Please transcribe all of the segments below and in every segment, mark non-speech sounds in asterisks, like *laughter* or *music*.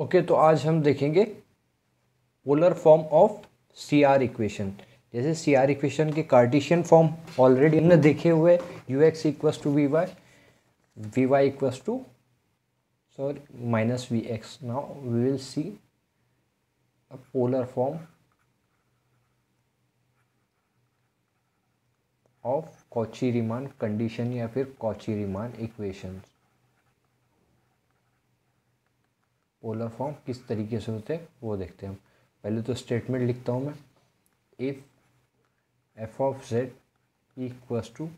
okay तो आज हम देखेंगे polar form of C R equation जैसे सी आर इक्वेशन के कार्टिशियन फॉर्म ऑलरेडी हमने देखे हुए u x equals to v y v y equals to sorry minus v x now we will see a polar form of Cauchy Riemann condition या फिर Cauchy Riemann equations polar form किस तरीके से होते हैं वो देखते हैं हम पहले तो स्टेटमेंट लिखता हूँ मैं if f of z equals to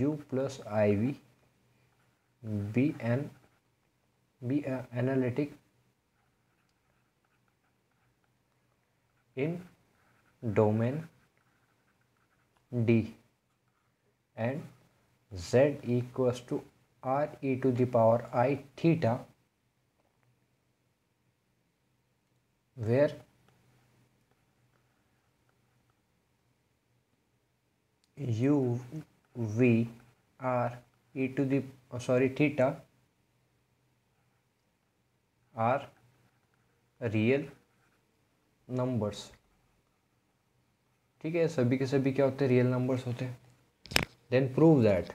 u plus i v be an be analytic in domain d and z equal to r e to the power i theta where u v r e to the oh, sorry theta are real numbers ठीक है सभी के सभी क्या होते हैं real numbers होते हैं देन प्रूव दैट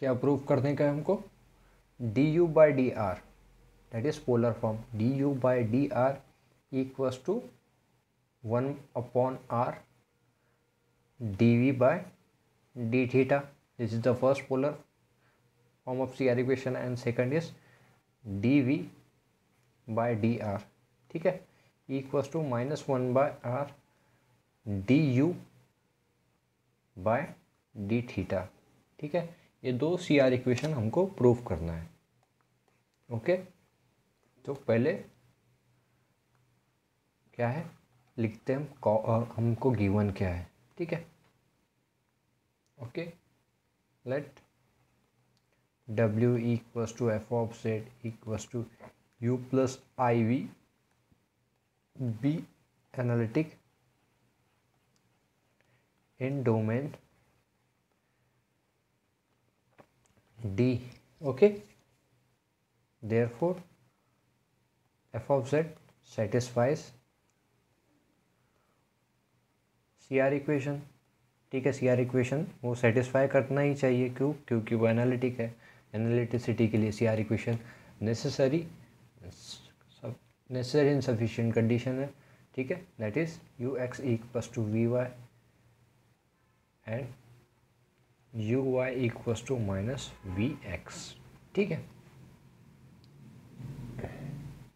क्या प्रूव कर दें है हमको d u by d r that is polar form d u by d r equals to one upon r d v by d theta this is the first polar form of C R equation and second is d v by d r ठीक है equals to minus one by r d u by d theta ठीक है ये दो C R equation हमको proof करना है okay तो पहले क्या है लिखते हैं हम हमको गिवन क्या है ठीक है ओके लेट डब्ल्यू equals to f of z equals to u plus i v be analytic in domain d okay therefore f of z satisfies C R equation ठीक है सी आर इक्वेशन वो satisfy करना ही चाहिए क्यों क्योंकि वो एनालिटिक है एनालिटिसिटी के लिए सी आर इक्वेशन नेसेसरी सब नेसेसरी इन सफिशियंट कंडीशन है ठीक है that is u x equals to v y and u y equals to minus v x ठीक है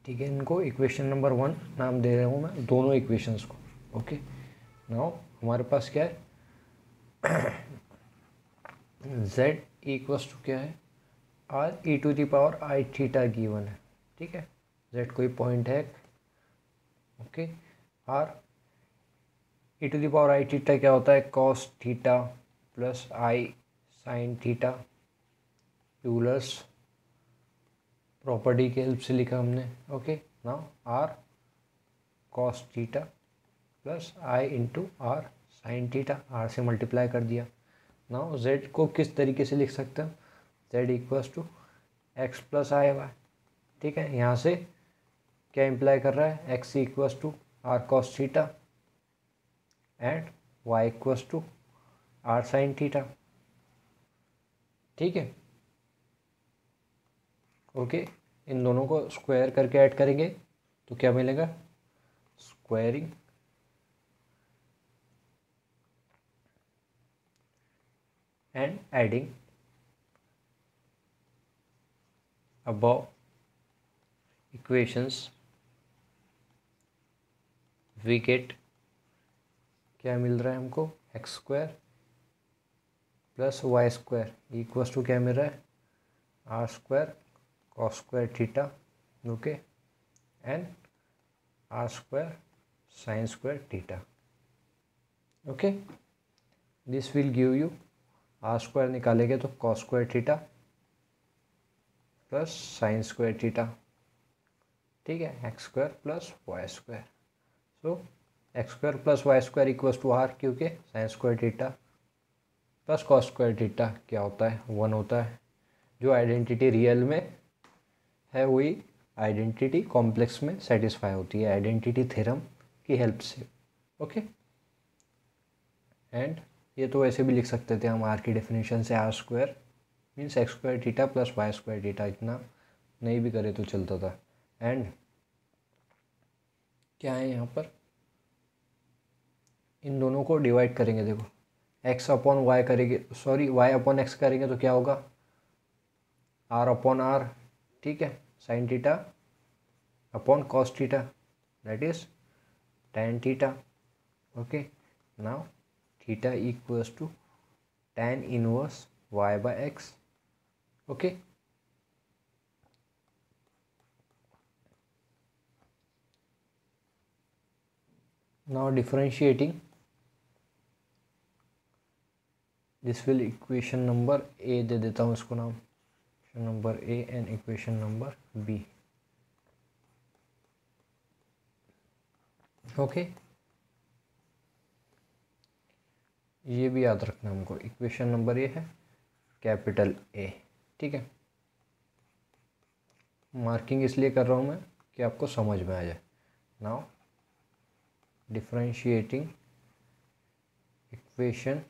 ठीक है इनको इक्वेशन नंबर वन नाम दे रहा हूँ मैं दोनों इक्वेशंस को ओके नाउ हमारे पास क्या है जेड इक्वस टू क्या है r e to the power i theta given है ठीक है जेड कोई पॉइंट है okay r e to the power i theta क्या होता है cos theta plus i sine theta Euler's property के हेल्प से लिखा हमने okay now r cos theta plus i into r sine theta r से मल्टीप्लाई कर दिया नाउ जेड को किस तरीके से लिख सकते हैं z equals to x plus i y ठीक है यहाँ से क्या इम्प्लाई कर रहा है x equals to r cos theta and y equals to r sine theta ठीक है ओके इन दोनों को स्क्वायर करके ऐड करेंगे तो क्या मिलेगा स्क्वायरिंग एंड एडिंग अब इक्वेशंस वी गेट क्या मिल रहा है हमको x square plus y square equals to क्या रहा है r square cos square theta okay and r square sine square theta okay this will give you r square निकालेंगे तो cos square theta plus sine square theta ठीक है x square plus y square so x square plus y square equals to are क्योंकि sine square theta plus cos square theta क्या होता है one होता है जो आइडेंटिटी रियल में है वही आइडेंटिटी कॉम्प्लेक्स में सेटिस्फाई होती है आइडेंटिटी थ्योरम की हेल्प से ओके एंड ये तो वैसे भी लिख सकते थे हम आर की डेफिनेशन से r square means x square theta plus y square theta इतना नहीं भी करे तो चलता था एंड क्या है यहाँ पर इन दोनों को डिवाइड करेंगे देखो एक्स अपॉन वाई करेंगे सॉरी वाई अपॉन एक्स करेंगे तो क्या होगा आर अपॉन आर ठीक है sine theta upon cos theta that is tan theta okay now theta equals to tan inverse y by x okay now differentiating this will equation number A दे देता हूँ इसको नाम number A and equation number B okay ये भी याद रखना हमको इक्वेशन नंबर ये है कैपिटल ए ठीक है मार्किंग इसलिए कर रहा हूँ मैं कि आपको समझ में आ जाए now differentiating equation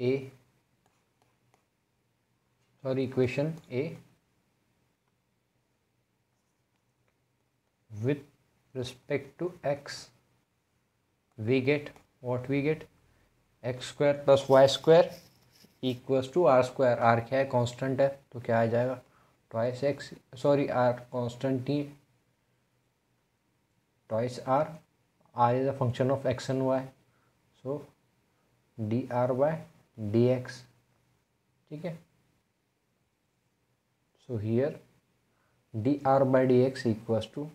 A sorry equation A with respect to x we get what we get x square plus y square equal to r square r क्या है कॉन्स्टेंट है तो क्या आ जाएगा twice x sorry r constant ही twice r r is a function of x and y so d r y d x ठीक है so here d r by d x equals to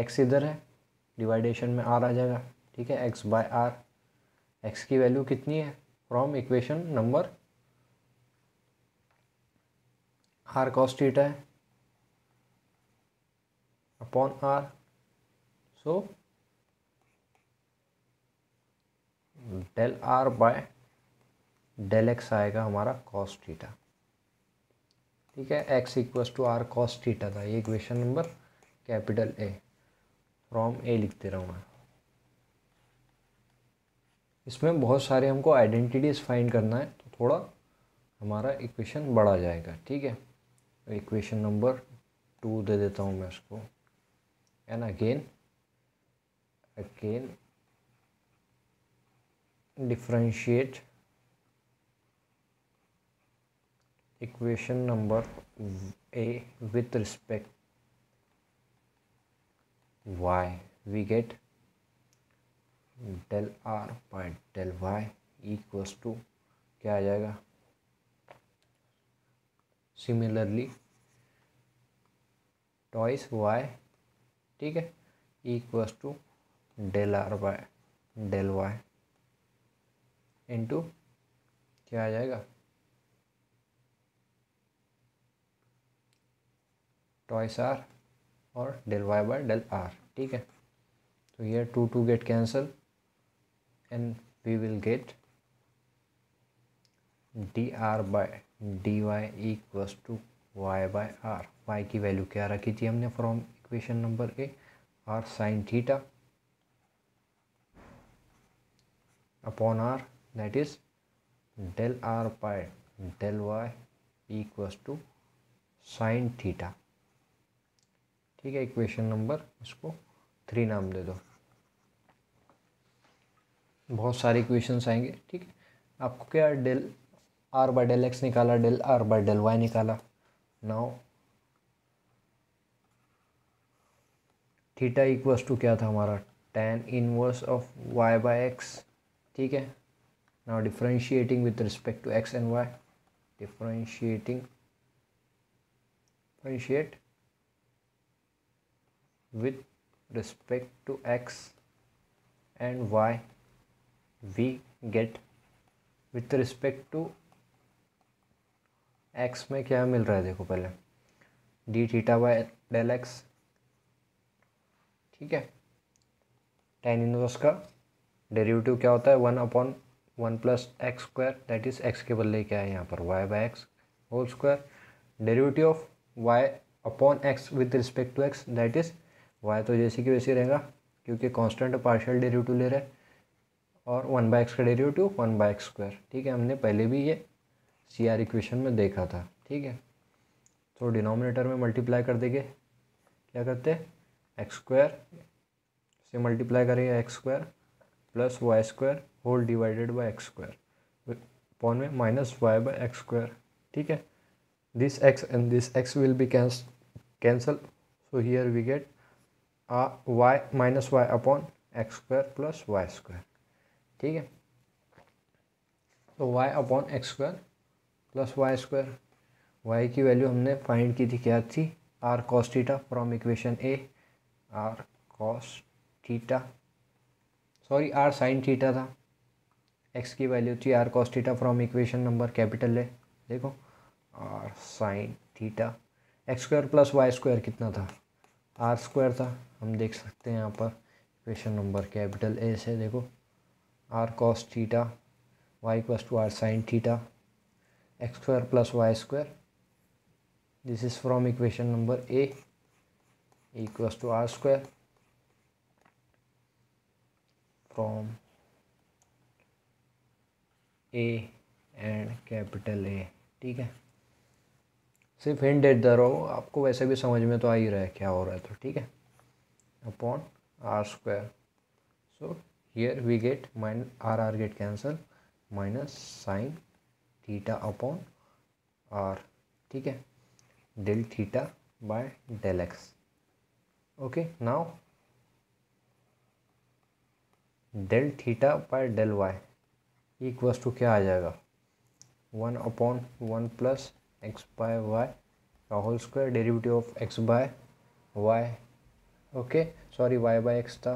x इधर है division में r आ जाएगा ठीक है एक्स बाय आर एक्स की वैल्यू कितनी है from equation number r cos theta है upon r so del r by del x आएगा हमारा कॉस थीटा ठीक है x equal to r cos theta था ये question number capital A from A लिखते रहूँ मैं इसमें बहुत सारे हमको आइडेंटिटीज़ फाइंड करना है तो थोड़ा हमारा इक्वेशन बढ़ा जाएगा ठीक है इक्वेशन नंबर टू दे देता हूँ मैं उसको and again again differentiate equation number a with respect y we get del r by del y equals to क्या आ जाएगा Similarly, twice y ठीक है equals to del r by del y into क्या आ जाएगा टॉयस आर और del y by del r ठीक है तो ये two two get cancel and we will get d r by d y equals to y by r y की value क्या रखी थी हमने from equation number A r sine theta upon r that is del r by del y equal to sine theta ठीक है equation number इसको three नाम दे दो बहुत सारे इक्वेशन आएंगे ठीक है आपको क्या del r by del x निकाला del r by del y निकाला नाउ थीटा इक्वस टू क्या था हमारा tan inverse of y by x ठीक है now differentiating with respect to x and y differentiating differentiate with respect to x and y we get with respect to x में क्या मिल रहा है देखो पहले d theta by del x ठीक है tan इनवर्स का डेरिवेटिव क्या होता है one upon one plus x square that is x के बदले क्या आए यहाँ पर y by x whole square derivative of y upon x with respect to x that is y तो जैसे कि वैसे रहेगा क्योंकि कॉन्स्टेंट पार्शियल डेरिवेटिव ले रहे हैं और वन बाई एक्स का derivative one by x square ठीक है हमने पहले भी ये सी आर इक्वेशन में देखा था ठीक है तो डिनोमिनेटर में मल्टीप्लाई कर देंगे क्या करते हैं एक्स स्क्वायर से मल्टीप्लाई करेंगे x square plus y square whole divided by x square upon में minus y by x square ठीक है this x and this x will be can cancel so here we get y minus y upon x square plus y square ठीक है तो y upon x square plus y square y की value हमने find की थी क्या थी r cos theta from equation a r cos theta sorry r sine theta था एक्स की वैल्यू थी r cos theta from equation number capital है देखो r sine theta x square plus y square कितना था आर स्क्वायर था हम देख सकते हैं यहाँ पर इक्वेशन नंबर कैपिटल ए से देखो r cos theta y plus to r sine theta x square plus y square this is from equation number a equals to r square from a and capital a ठीक है सिर्फ hint date दे रहा हूँ आपको वैसे भी समझ में तो आ ही रहा है क्या हो रहा है तो ठीक है upon r square so here we get mine r r get cancel minus sine theta upon r ठीक है del theta by del x okay now del theta by del y equals to क्या आ जाएगा one upon one plus x by y का whole square derivative of x by y okay sorry y by x था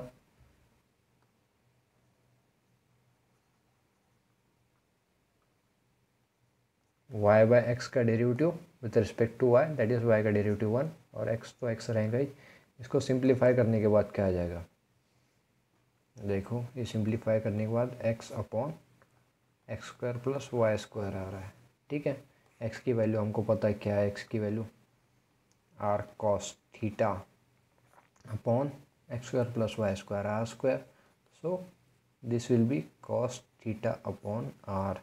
y by x का derivative with respect to Y that is y का derivative one और x तो x रहेगा ही इसको simplify करने के बाद क्या आ जाएगा देखो ये सिंप्लीफाई करने के बाद x upon x square plus y square आ रहा है ठीक है एक्स की वैल्यू हमको पता है क्या है एक्स की value r cos theta upon x square plus y square r square so this will be cos theta upon r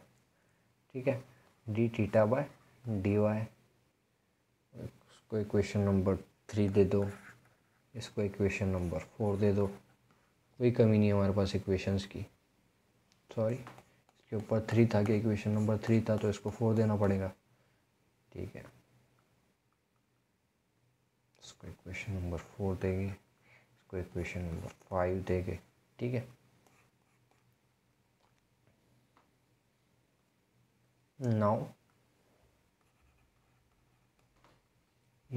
ठीक है d theta by d y इसको इक्वेशन नंबर थ्री दे दो इसको इक्वेशन नंबर फोर दे दो कोई कमी नहीं हमारे पास इक्वेशंस की सॉरी के ऊपर थ्री था कि इक्वेशन नंबर थ्री था तो इसको फोर देना पड़ेगा ठीक है इसको इक्वेशन नंबर फोर देंगे इसको इक्वेशन नंबर फाइव देंगे ठीक है now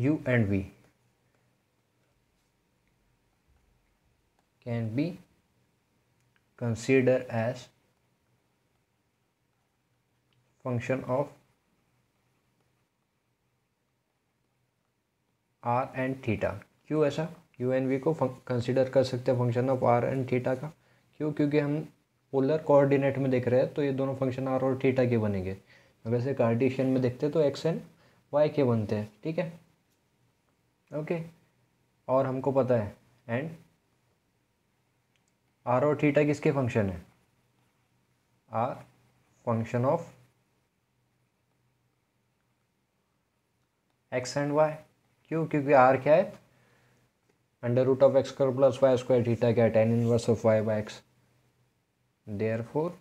u and v can be consider as function of r and theta क्यों ऐसा यू एन वी को कंसिडर कर सकते हैं function of r and theta का क्यों क्योंकि हम पोलर कोऑर्डिनेट में देख रहे हैं तो ये दोनों फंक्शन आर और थीटा के बनेंगे अगर से कार्टिशियन में देखते हैं तो एक्स एंड वाई के बनते हैं ठीक है ओके और हमको पता है एंड आर और थीटा किसके फंक्शन है r function of x and y क्यों क्योंकि आर क्या है under root of x square plus y square theta क्या है tan inverse of y by x therefore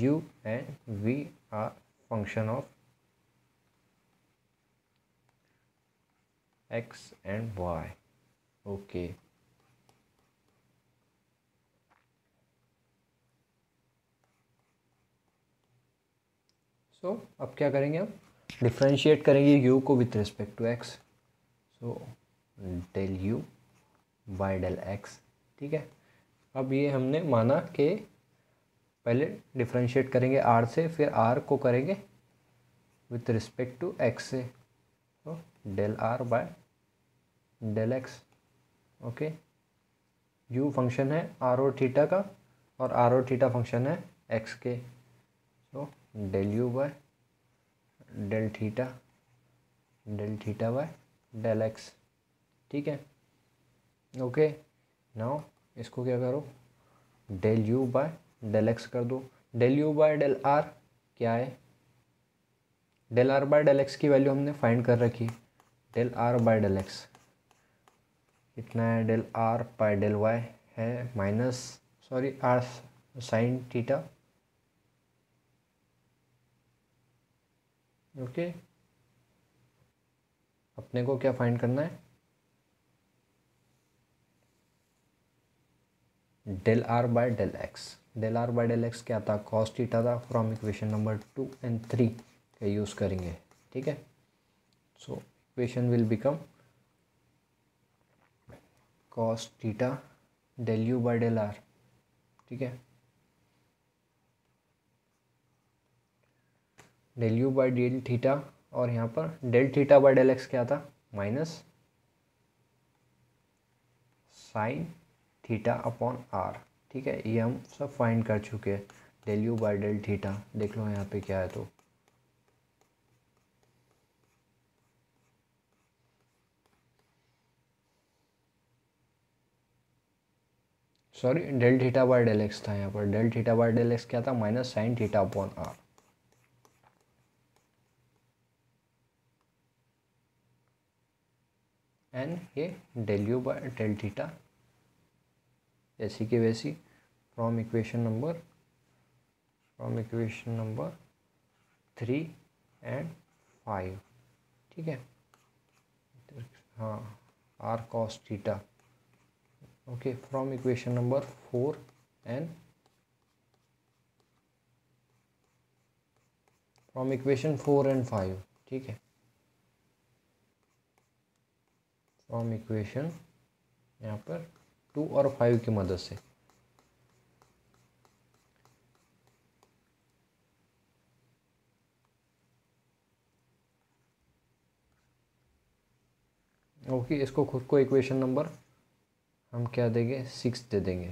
u and v are function of x and y okay so अब क्या करेंगे हम डिफ्रेंशिएट करेंगे यू को with respect to x so del u by del x ठीक है अब ये हमने माना कि पहले डिफ्रेंशिएट करेंगे आर से फिर आर को करेंगे विथ रिस्पेक्ट टू एक्स से तो del r by del x okay u function है आर ओ थीटा का और आर ओ थीटा फंक्शन है एक्स के so del u by del theta del theta by del x ठीक है okay now इसको क्या करो del u by del x कर दो del u by del r क्या है del r by del x की वैल्यू हमने फाइंड कर रखी del r by del x इतना है del r by del y है minus sorry r sine theta okay अपने को क्या फाइंड करना है del r by del x del r by del x क्या था कॉस्ट थीटा था from equation number two and three का यूज़ करेंगे ठीक है so equation will become cos theta del u by del r ठीक है del u by del theta और यहाँ पर del theta by del x क्या था minus sine theta upon r ठीक है ये हम सब फाइंड कर चुके हैं del u by del theta देख लो यहाँ पे क्या है तो sorry del theta by del x था यहाँ पर del theta by del x क्या था minus sine theta upon r and ये del u by del theta ऐसी के वैसी from equation number from equation number three and five ठीक है हाँ r cos theta okay from equation number four and from equation four and five ठीक है from equation यहाँ पर टू और फाइव की मदद से ओके okay, इसको खुद को इक्वेशन नंबर हम क्या देंगे सिक्स दे देंगे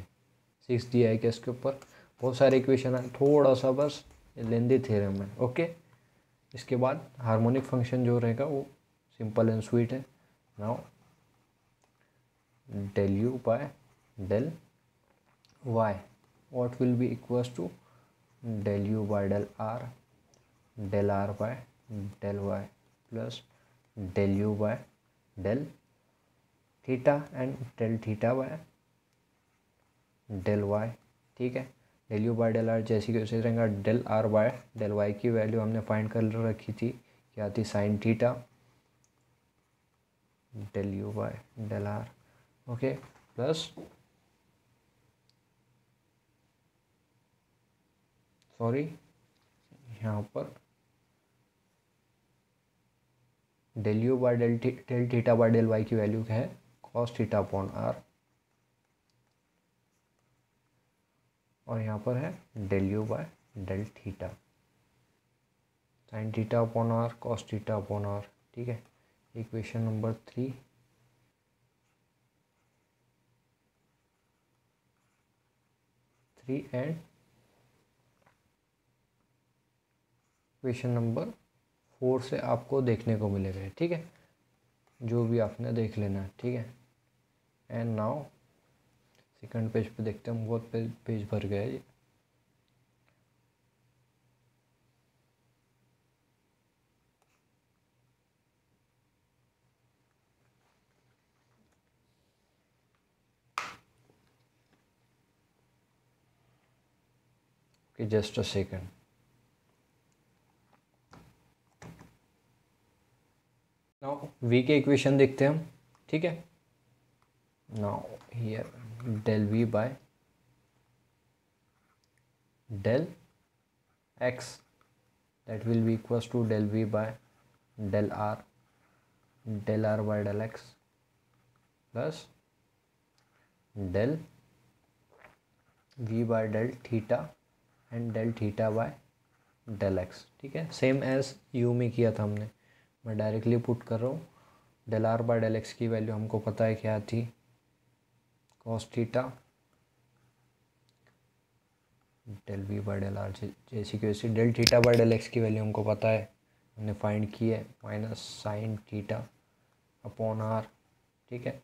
सिक्स दिया है क्या इसके ऊपर बहुत सारे इक्वेशन है थोड़ा सा बस लेंदी थेरम हमें ओके इसके बाद हार्मोनिक फंक्शन जो रहेगा वो सिंपल एंड स्वीट है now del u by del y what will be equals to del u by del r del r by del y plus del u by del theta and del theta by del y ठीक है del u by del r जैसे कि उसी रहेंगे del r by del y की value हमने find कर रखी थी क्या थी sine theta del u by del r okay plus sorry यहाँ पर del u by del del theta by del y की वैल्यू क्या है कॉस थीटा अपॉन आर और यहाँ पर है del u by del theta sine theta upon r cos theta upon r ठीक है equation number three three and question number four से आपको देखने को मिलेगा ठीक है जो भी आपने देख लेना है ठीक है एंड नाउ सेकंड पेज पे देखते हैं हम बहुत पेज भर गया है जी कि just a second now we के इक्वेशन देखते हैं हम ठीक है now here del v by del x that will be equals to del v by del r del r by del x plus del v by del theta and del theta by del x ठीक है same as you में किया था हमने मैं directly put कर रहा हूँ del r by del x की वैल्यू हमको पता है क्या थी cos theta del v by del r जैसी क्यों del theta by del x की वैल्यू हमको पता है हमने फाइंड की है minus sine theta upon r ठीक है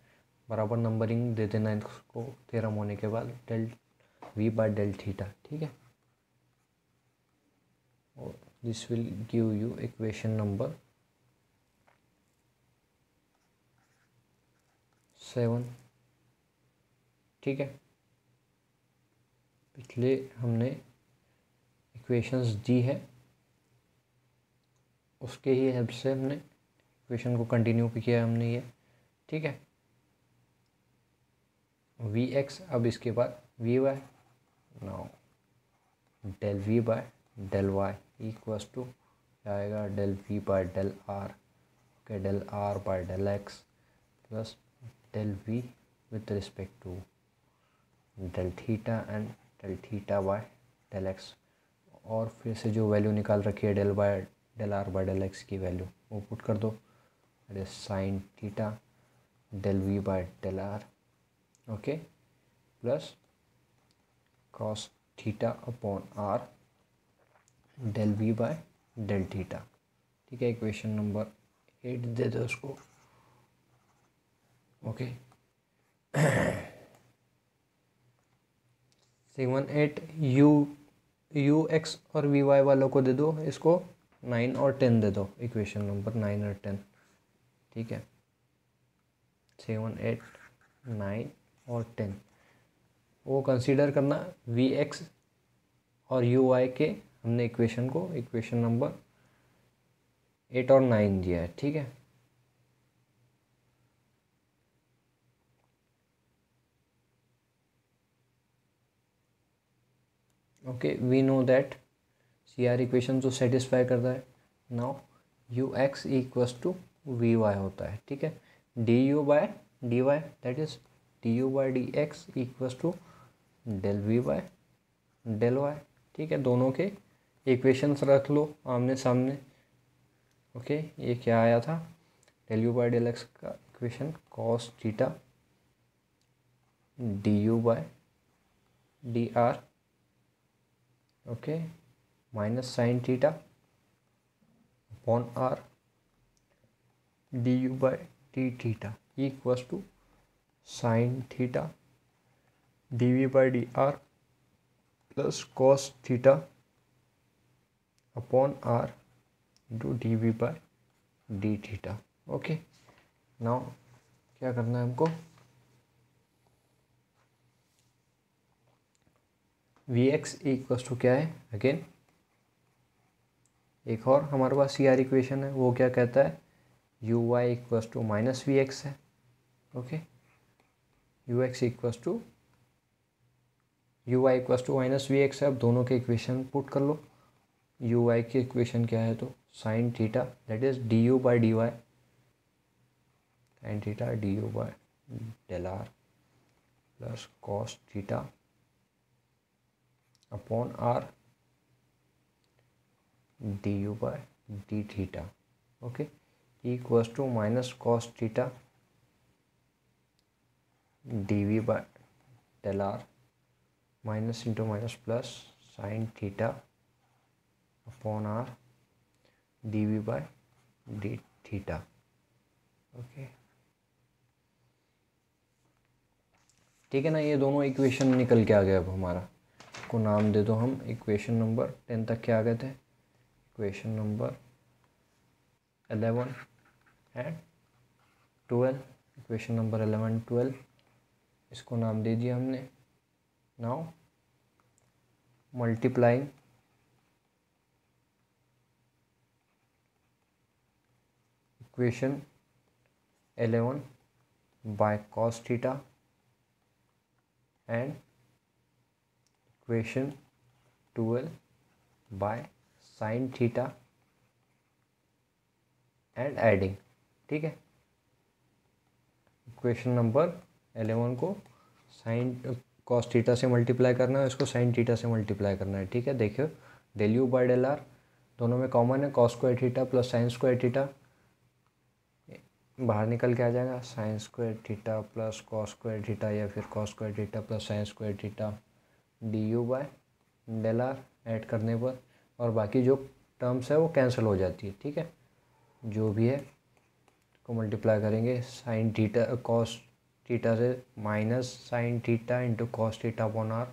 बराबर नंबरिंग दे देना इसको थेरम होने के बाद del v by del theta ठीक है this will give you equation number 7 ठीक है पिछले हमने इक्वेशंस दी है उसके ही हेल्प से हमने इक्वेशन को कंटिन्यू किया हमने ये ठीक है वी एक्स अब इसके बाद v y now del v by del y equals to आएगा del p by del r okay del r by del x plus del v with respect to del theta and del theta by del x और फिर से जो value निकाल रखी है del by del r by del x की value वो put कर दो अरे sine theta del v by del r okay plus cos theta upon r del v by del theta ठीक है इक्वेशन नंबर एट दे दो उसको okay *clears throat* seven eight u u x और वी वाई वालों को दे दो इसको नाइन और टेन दे दो इक्वेशन नंबर नाइन और टेन ठीक है सेवन एट नाइन और टेन वो कंसीडर करना वी एक्स और यू वाई के हमने इक्वेशन को इक्वेशन नंबर एट और नाइन दिया है ठीक है okay we know that C R equation जो सेटिस्फाई करता है now u x equals to v y होता है ठीक है d u by d y that is d u by d x equals to del v y del y ठीक है दोनों के इक्वेशंस रख लो आमने सामने ओके ये क्या आया था del u by del x का equation cos theta d u by d r okay minus sine theta upon r d u by d theta equals to sine theta d v by d r plus cos theta r r d v by d theta okay now क्या करना है हमको we x equals to क्या है again एक और हमारे पास सी R equation है वो क्या कहता है u y equals to minus v x है okay u x equals to u y equals to minus v x है अब दोनों के इक्वेशन पुट कर लो यू वाई की इक्वेशन क्या है तो sine theta that is d u by d y sine theta d u by del r plus cos theta upon r d u by d theta okay equals to minus cos theta d v by del r minus into minus plus sine theta upon r d v by d theta okay ठीक है ना ये दोनों equation निकल के आ गए अब हमारा को नाम दे दो हम इक्वेशन नंबर टेन तक के आ गए थे equation number eleven and twelve equation number eleven twelve इसको नाम दे दिया हमने now multiplying equation eleven by cos theta and equation twelve by sine theta and adding ठीक है इक्वेशन नंबर एलेवन को साइन कॉस थीटा से मल्टीप्लाई करना है इसको साइन थीटा से मल्टीप्लाई करना है ठीक है देखियो del u by del r दोनों में कॉमन है cos square theta plus sine square theta बाहर निकल के आ जाएगा sine square theta plus cos square theta या फिर cos square theta plus sine square theta d u by del r add करने पर और बाकी जो टर्म्स है वो कैंसिल हो जाती है ठीक है जो भी है को मल्टीप्लाई करेंगे साइन थीटा कॉस थीटा से minus sine theta into cos theta upon r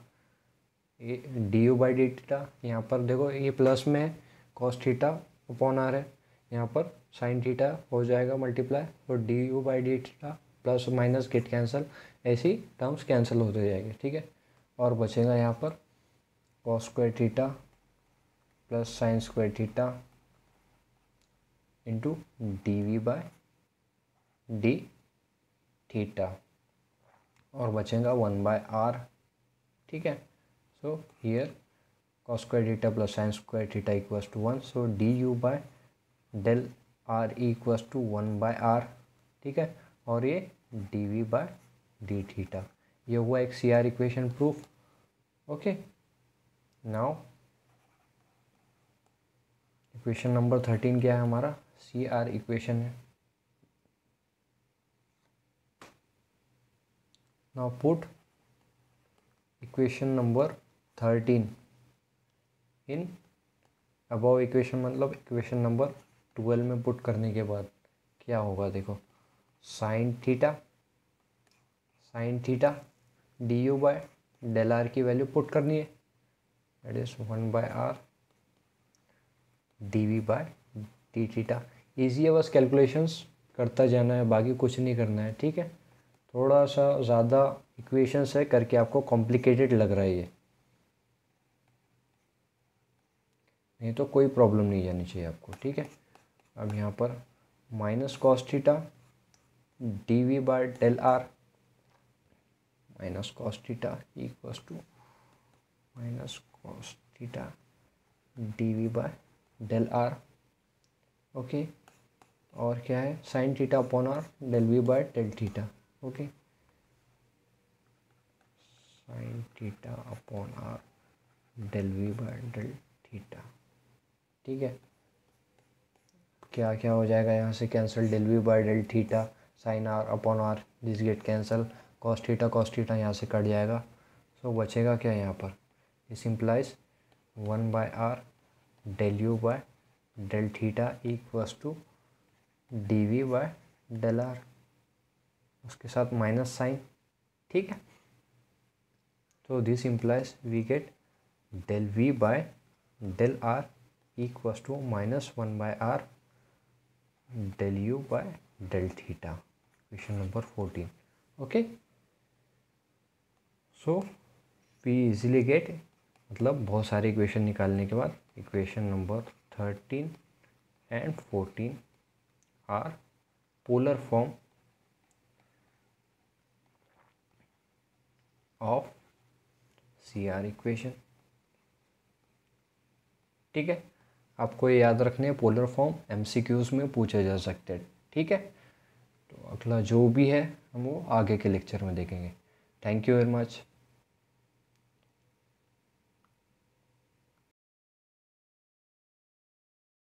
ये d u by d theta यहाँ पर देखो ये प्लस में है कॉस थीटा अपॉन आर है यहाँ पर साइन थीटा हो जाएगा मल्टीप्लाई और d u by d theta plus minus get cancel ऐसी टर्म्स कैंसिल होते जाएंगे ठीक है और बचेगा यहाँ पर cos square theta plus sine square theta into d v by d theta और बचेगा वन बाय आर ठीक है so here square theta plus sine square theta equals to one so d u by del r equals to one by r ठीक है और ये D v by d theta ये हुआ एक C R equation proof okay now equation number thirteen क्या है हमारा सी आर इक्वेशन है now put equation number thirteen in above equation मतलब इक्वेशन नंबर ट्वेल्व में पुट करने के बाद क्या होगा देखो sine theta sine theta d u by del r की वैल्यू पुट करनी है that is one by r d v by d theta easy है बस कैलकुलेशंस करता जाना है बाकी कुछ नहीं करना है ठीक है थोड़ा सा ज़्यादा इक्वेशंस है करके आपको कॉम्प्लिकेटेड लग रहा है ये नहीं तो कोई प्रॉब्लम नहीं जानी चाहिए आपको ठीक है अब यहाँ पर minus cos theta d v by del r minus cos theta equals to minus cos theta d v by del r okay और क्या है sine theta upon r del v by del theta okay sine theta upon r del v by del theta ठीक है क्या क्या हो जाएगा यहाँ से cancel del v by del theta sine r upon r this get cancel cos theta cos theta यहाँ से कट जाएगा सो so, बचेगा क्या यहाँ पर इस implies one by r del u by del theta equals to d v by del r उसके साथ माइनस साइन ठीक है तो this implies we get del v by del r equals to minus one by r del u by del theta question number fourteen okay so we easily get मतलब बहुत सारे equation निकालने के बाद equation number thirteen and fourteen are polar form of C R equation ठीक है आपको ये याद रखने हैं पोलर फॉर्म एम में पूछे जा सकते हैं ठीक है तो अगला जो भी है हम वो आगे के लेक्चर में देखेंगे थैंक यू वेरी मच